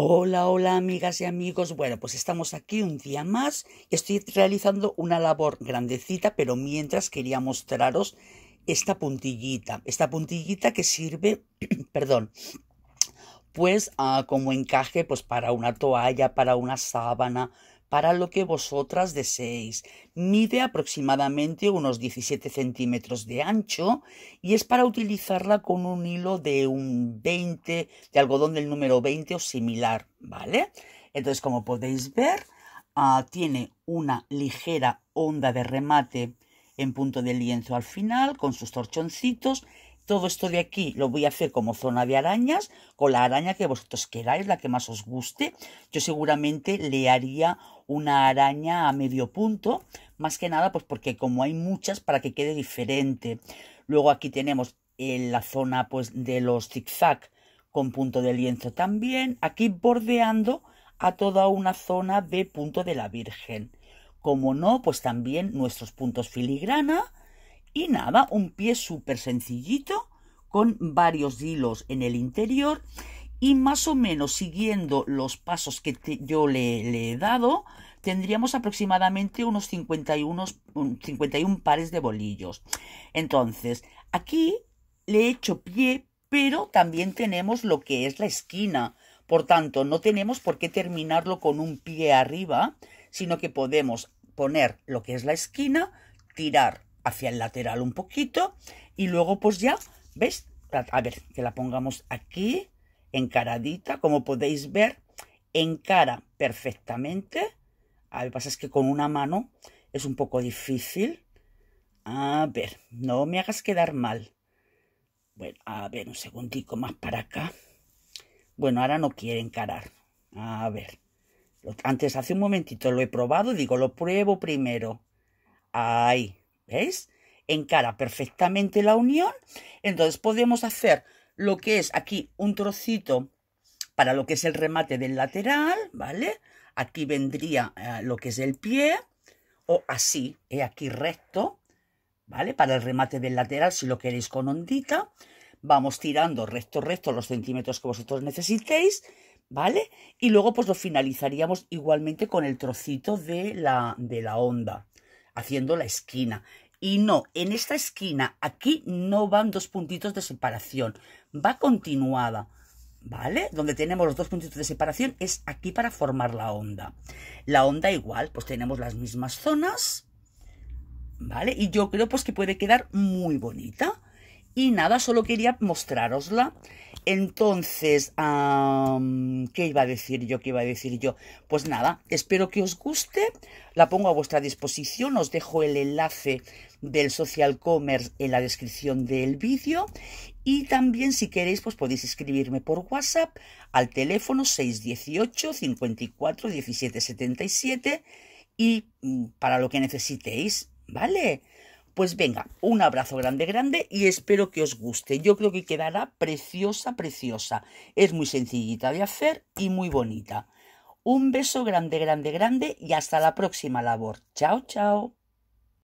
Hola, hola amigas y amigos. Bueno, pues estamos aquí un día más estoy realizando una labor grandecita, pero mientras quería mostraros esta puntillita, esta puntillita que sirve, perdón, pues ah, como encaje pues para una toalla, para una sábana, para lo que vosotras deseéis. Mide aproximadamente unos 17 centímetros de ancho y es para utilizarla con un hilo de un 20, de algodón del número 20 o similar, ¿vale? Entonces, como podéis ver, ah, tiene una ligera onda de remate en punto de lienzo al final, con sus torchoncitos, todo esto de aquí lo voy a hacer como zona de arañas, con la araña que vosotros queráis, la que más os guste. Yo seguramente le haría una araña a medio punto, más que nada pues porque como hay muchas para que quede diferente. Luego aquí tenemos en eh, la zona pues de los zigzag con punto de lienzo también, aquí bordeando a toda una zona de punto de la Virgen. Como no, pues también nuestros puntos filigrana, y nada, un pie súper sencillito con varios hilos en el interior y más o menos siguiendo los pasos que yo le, he dado, tendríamos aproximadamente unos 51 pares de bolillos. Entonces, aquí le he hecho pie, pero también tenemos lo que es la esquina. Por tanto, no tenemos por qué terminarlo con un pie arriba, sino que podemos poner lo que es la esquina, tirar hacia el lateral un poquito y luego pues ya, ¿ves? A ver, que la pongamos aquí, encaradita, como podéis ver, encara perfectamente. A ver, pasa es que con una mano es un poco difícil. A ver, no me hagas quedar mal. Bueno, a ver, un segundito más para acá. Bueno, ahora no quiere encarar. A ver. Antes, hace un momentito lo he probado, digo, lo pruebo primero. Ahí. ¿Veis? Encara perfectamente la unión. Entonces podemos hacer lo que es aquí un trocito para lo que es el remate del lateral, ¿vale? Aquí vendría eh, lo que es el pie, o así, eh, aquí recto, ¿vale? Para el remate del lateral, si lo queréis con ondita. Vamos tirando recto, recto los centímetros que vosotros necesitéis, ¿vale? Y luego pues lo finalizaríamos igualmente con el trocito de la, de la onda haciendo la esquina. Y no, en esta esquina aquí no van dos puntitos de separación, va continuada. ¿Vale? Donde tenemos los dos puntitos de separación es aquí para formar la onda. La onda igual, pues tenemos las mismas zonas, ¿vale? Y yo creo pues que puede quedar muy bonita. Y nada, solo quería mostrarosla. Entonces, ¿qué iba a decir yo? ¿Qué iba a decir yo? Pues nada, espero que os guste, la pongo a vuestra disposición, os dejo el enlace del social commerce en la descripción del vídeo y también si queréis pues podéis escribirme por WhatsApp al teléfono 618 54 17 77 y mm, para lo que necesitéis, ¿vale? Pues venga, un abrazo grande, grande y espero que os guste. Yo creo que quedará preciosa, preciosa. Es muy sencillita de hacer y muy bonita. Un beso grande, grande, grande y hasta la próxima labor. Chao, chao.